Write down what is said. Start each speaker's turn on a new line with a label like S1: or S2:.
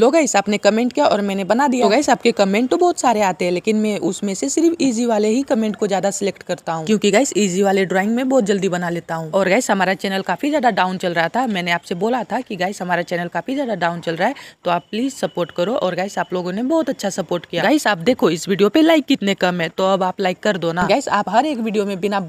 S1: लोग गाइस आपने कमेंट किया और मैंने बना दिया होगा तो आपके कमेंट तो बहुत सारे आते हैं लेकिन मैं उसमें से सिर्फ इजी वाले ही कमेंट को ज्यादा सिलेक्ट करता हूँ क्योंकि गाइस इजी वाले ड्राइंग में बहुत जल्दी बना लेता हूँ और गाइस हमारा चैनल काफी ज्यादा डाउन चल रहा था मैंने आपसे बोला था की गाइस हमारा चैनल काफी ज्यादा डाउन चल रहा है तो आप प्लीज सपोर्ट करो और गाइस आप लोगों ने बहुत अच्छा सपोर्ट किया गाइस आप देखो इस वीडियो पे लाइक कितने कम है तो अब आप लाइक कर दो ना गाइस आप हर एक वीडियो में बिना